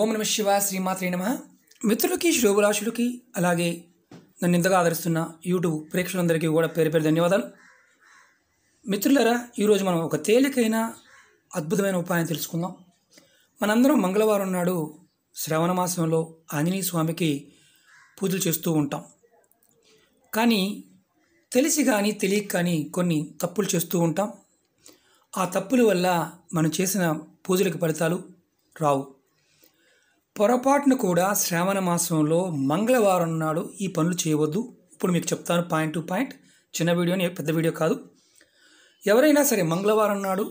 ఓం నమ శివ శ్రీమాత్రే నమ మిత్రులకి శ్రోభరాశులకి అలాగే నన్ను ఇంతగా ఆదరిస్తున్న యూట్యూబ్ ప్రేక్షకులందరికీ కూడా పేరు పేరు ధన్యవాదాలు మిత్రులరా ఈరోజు మనం ఒక తేలికైన అద్భుతమైన ఉపాయం తెలుసుకుందాం మనందరం మంగళవారం నాడు శ్రవణ మాసంలో ఆంజనేయ స్వామికి పూజలు చేస్తూ ఉంటాం కానీ తెలిసి కానీ తెలియక కానీ కొన్ని తప్పులు చేస్తూ ఉంటాం ఆ తప్పుల వల్ల మనం చేసిన పూజలకు ఫలితాలు రావు పొరపాటును కూడా శ్రావణ మాసంలో మంగళవారం నాడు ఈ పనులు చేయవద్దు ఇప్పుడు మీకు చెప్తాను పాయింట్ టు పాయింట్ చిన్న వీడియోని పెద్ద వీడియో కాదు ఎవరైనా సరే మంగళవారం నాడు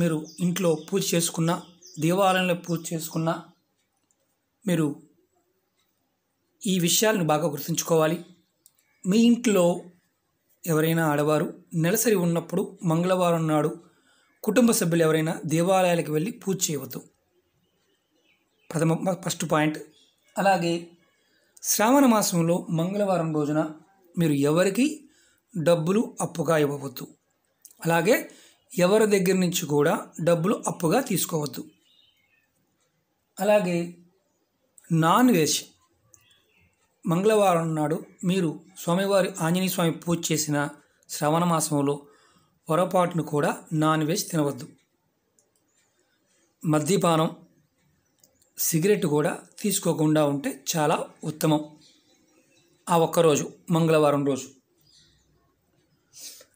మీరు ఇంట్లో పూజ చేసుకున్న దేవాలయంలో పూజ చేసుకున్న మీరు ఈ విషయాలను బాగా గుర్తుంచుకోవాలి మీ ఇంట్లో ఎవరైనా ఆడవారు నెలసరి ఉన్నప్పుడు మంగళవారం నాడు కుటుంబ సభ్యులు ఎవరైనా దేవాలయాలకు వెళ్ళి పూజ చేయవద్దు ప్రథమ ఫస్ట్ పాయింట్ అలాగే శ్రావణ మాసంలో మంగళవారం రోజున మీరు ఎవరికి డబ్బులు అప్పుగా ఇవ్వవద్దు అలాగే ఎవరి దగ్గర నుంచి కూడా డబ్బులు అప్పుగా తీసుకోవద్దు అలాగే నాన్ వెజ్ మంగళవారం నాడు మీరు స్వామివారి ఆంజనేయ స్వామి పూజ చేసిన శ్రావణ మాసంలో పొరపాటును కూడా నాన్ వెజ్ తినవద్దు మద్యపానం సిగరెట్ కూడా తీసుకోకుండా ఉంటే చాలా ఉత్తమం ఆ ఒక్కరోజు మంగళవారం రోజు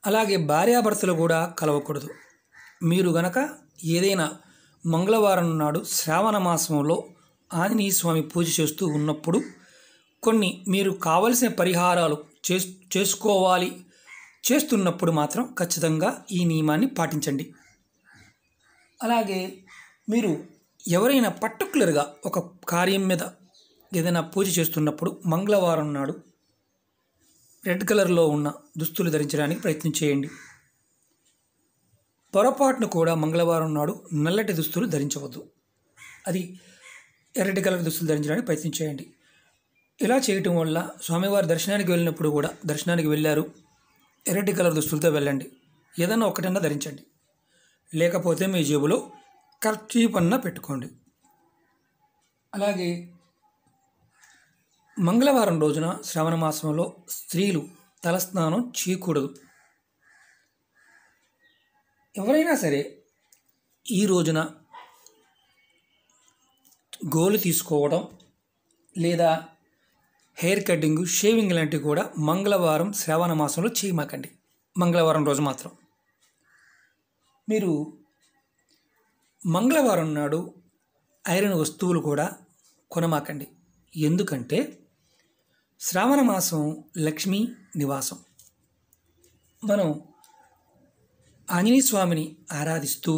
అలాగే భార్యాభర్తలు కూడా కలవకూడదు మీరు గనక ఏదైనా మంగళవారం నాడు శ్రావణ మాసంలో ఆంజనేయ స్వామి పూజ చేస్తూ ఉన్నప్పుడు కొన్ని మీరు కావలసిన పరిహారాలు చేస్ చేసుకోవాలి చేస్తున్నప్పుడు మాత్రం ఖచ్చితంగా ఈ నియమాన్ని పాటించండి అలాగే మీరు ఎవరైనా పర్టికులర్గా ఒక కార్యం మీద ఏదైనా పూజ చేస్తున్నప్పుడు మంగళవారం నాడు రెడ్ కలర్లో ఉన్న దుస్తులు ధరించడానికి ప్రయత్నం చేయండి పొరపాటును కూడా మంగళవారం నాడు నల్లటి దుస్తులు ధరించవద్దు అది ఎర్రటి కలర్ దుస్తులు ధరించడానికి ప్రయత్నం చేయండి ఇలా చేయటం వల్ల స్వామివారి దర్శనానికి వెళ్ళినప్పుడు కూడా దర్శనానికి వెళ్ళారు ఎర్రటి కలర్ దుస్తులతో వెళ్ళండి ఏదన్నా ఒకటన్నా ధరించండి లేకపోతే మీ జేబులో కర్చీఫ్ అన్న పెట్టుకోండి అలాగే మంగళవారం రోజున శ్రవణ మాసంలో స్త్రీలు తలస్నానం చేయకూడదు ఎవరైనా సరే ఈ రోజున గోలు తీసుకోవడం లేదా హెయిర్ కటింగ్ షేవింగ్ లాంటివి కూడా మంగళవారం శ్రావణ మాసంలో చేయమాకండి మంగళవారం రోజు మాత్రం మీరు మంగళవారం నాడు ఐరన్ వస్తువులు కూడా కొనమాకండి ఎందుకంటే శ్రావణ మాసం లక్ష్మీ నివాసం మనం ఆంజనేయ స్వామిని ఆరాధిస్తూ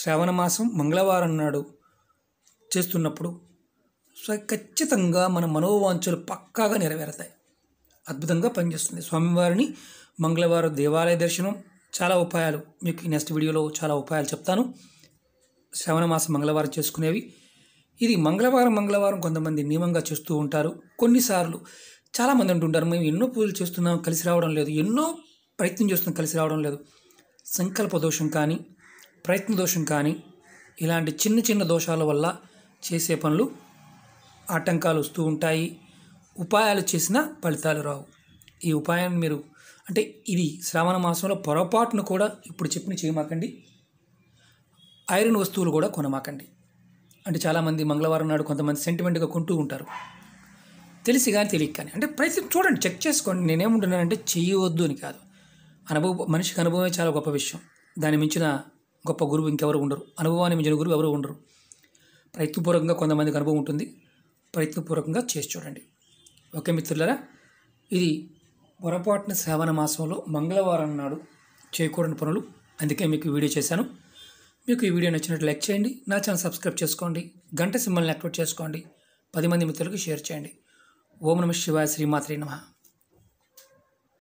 శ్రావణ మాసం మంగళవారం నాడు చేస్తున్నప్పుడు సో ఖచ్చితంగా మన మనోవాంఛలు పక్కాగా నెరవేరుతాయి అద్భుతంగా పనిచేస్తుంది స్వామివారిని మంగళవారం దేవాలయ దర్శనం చాలా ఉపాయాలు మీకు నెక్స్ట్ వీడియోలో చాలా ఉపాయాలు చెప్తాను శ్రవణమాస మంగళవారం చేసుకునేవి ఇది మంగళవారం మంగళవారం కొంతమంది నియమంగా చేస్తూ ఉంటారు కొన్నిసార్లు చాలామంది అంటుంటారు మేము ఎన్నో పూజలు చేస్తున్నాం కలిసి రావడం లేదు ఎన్నో ప్రయత్నం చేస్తున్నాం కలిసి రావడం లేదు సంకల్ప దోషం కానీ ప్రయత్న దోషం కానీ ఇలాంటి చిన్న చిన్న దోషాల వల్ల చేసే పనులు ఆటంకాలు వస్తూ ఉంటాయి ఉపాయాలు చేసినా ఫలితాలు రావు ఈ ఉపాయాన్ని మీరు అంటే ఇది శ్రావణ మాసంలో పొరపాటును కూడా ఇప్పుడు చెప్పిన చేయమాకండి ఐరన్ వస్తువులు కూడా కొనమాకండి అంటే చాలామంది మంగళవారం నాడు కొంతమంది సెంటిమెంట్గా కొంటూ ఉంటారు తెలిసి కానీ తెలియక కానీ అంటే ప్రతి చూడండి చెక్ చేసుకోండి నేనేముంటున్నానంటే చేయవద్దు అని కాదు అనుభవం మనిషికి అనుభవమే చాలా గొప్ప విషయం దాని మించిన గొప్ప గురువు ఇంకెవరు ఉండరు అనుభవాన్ని మించిన గురువు ఎవరు ఉండరు ప్రయత్నపూర్వకంగా కొంతమందికి అనుభవం ఉంటుంది ప్రయత్నపూర్వకంగా చేసి చూడండి ఓకే మిత్రులరా ఇది పొరపాటున శ్రావణ మాసంలో మంగళవారం నాడు చేయకూడని పనులు అందుకే మీకు వీడియో చేశాను మీకు ఈ వీడియో నచ్చినట్టు లైక్ చేయండి నా ఛానల్ సబ్స్క్రైబ్ చేసుకోండి గంట సింబల్ని యాక్టివేట్ చేసుకోండి పది మంది మిత్రులకు షేర్ చేయండి ఓం నమ శివాయ శ్రీమాత్రి నమ